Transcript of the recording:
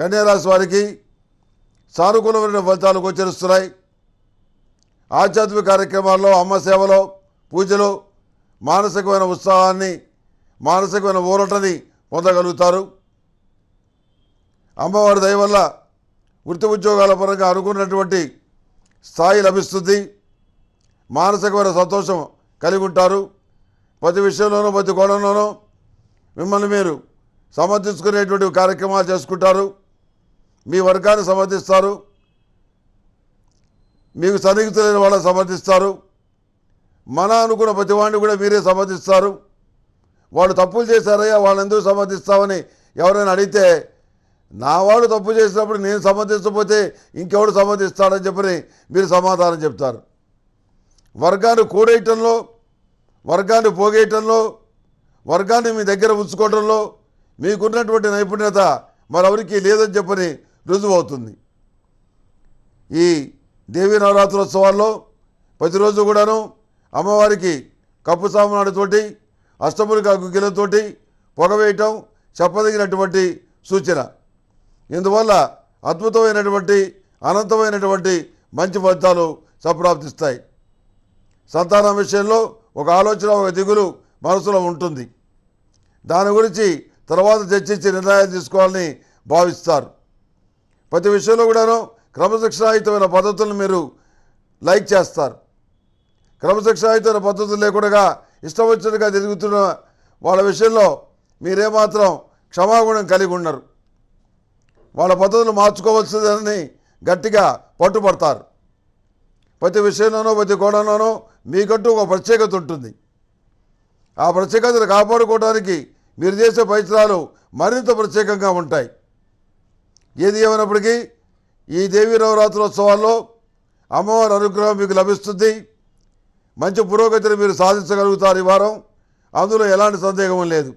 కన్యారాశి వారికి సానుకూలమైన ఫలితాలు గోచరిస్తున్నాయి ఆధ్యాత్మిక కార్యక్రమాల్లో అమ్మ సేవలో పూజలు మానసికమైన ఉత్సాహాన్ని మానసికమైన ఊరటని పొందగలుగుతారు అమ్మవారి దయ వల్ల వృత్తి ఉద్యోగాల పరంగా అనుకున్నటువంటి స్థాయి లభిస్తుంది మానసికమైన సంతోషం కలిగి ఉంటారు ప్రతి విషయంలోనూ ప్రతి కోణంలోనూ మిమ్మల్ని మీరు సమర్థించుకునేటువంటి కార్యక్రమాలు చేసుకుంటారు మీ వర్గాన్ని సమర్థిస్తారు మీకు సన్నిహితులైన వాళ్ళని సమర్థిస్తారు మన అనుకున్న ప్రతివాడిని కూడా మీరే సమర్థిస్తారు వాళ్ళు తప్పులు చేశారయ్యా వాళ్ళెందుకు సమర్థిస్తామని ఎవరైనా అడిగితే నా వాడు తప్పు చేసినప్పుడు నేను సమర్థించకపోతే ఇంకెవడు సమర్థిస్తాడని చెప్పని మీరు సమాధానం చెప్తారు వర్గాన్ని కూడేయటంలో వర్గాన్ని పోగేయటంలో వర్గాన్ని మీ దగ్గర ఉంచుకోవడంలో మీకున్నటువంటి నైపుణ్యత మరెవరికీ లేదని చెప్పని రుజువవుతుంది ఈ దేవీ నవరాత్రోత్సవాల్లో ప్రతిరోజు కూడాను అమ్మవారికి కప్పు సామానుతోటి అష్టములక గుగ్గిలతోటి పొగ వేయటం చెప్పదగినటువంటి సూచన ఇందువల్ల అద్భుతమైనటువంటి అనంతమైనటువంటి మంచి ఫలితాలు సప్రాప్తిస్తాయి సంతానం విషయంలో ఒక ఆలోచన ఒక దిగులు మనసులో ఉంటుంది దాని గురించి తర్వాత చర్చించి నిర్ణయాలు తీసుకోవాలని భావిస్తారు ప్రతి విషయంలో కూడాను క్రమశిక్షణాయుతమైన పద్ధతులను మీరు లైక్ చేస్తారు క్రమశిక్షణాయుతమైన పద్ధతులు లేకుండా ఇష్టం వచ్చినట్టుగా తిరుగుతున్న వాళ్ళ విషయంలో మీరేమాత్రం క్షమాగుణం కలిగి ఉన్నారు వాళ్ళ పద్ధతులు మార్చుకోవాల్సిందని గట్టిగా పట్టుపడతారు ప్రతి విషయంలోనూ ప్రతి కోణంలోనూ మీకంటూ ఒక ప్రత్యేకత ఉంటుంది ఆ ప్రత్యేకతను కాపాడుకోవడానికి మీరు చేసే ప్రయత్నాలు మరింత ప్రత్యేకంగా ఉంటాయి ఏది ఏమైనప్పటికీ ఈ దేవీ నవరాత్రోత్సవాల్లో అమ్మవారి అనుగ్రహం మీకు లభిస్తుంది మంచి పురోగతిని మీరు సాధించగలుగుతారు ఈ వారం అందులో ఎలాంటి సందేహం లేదు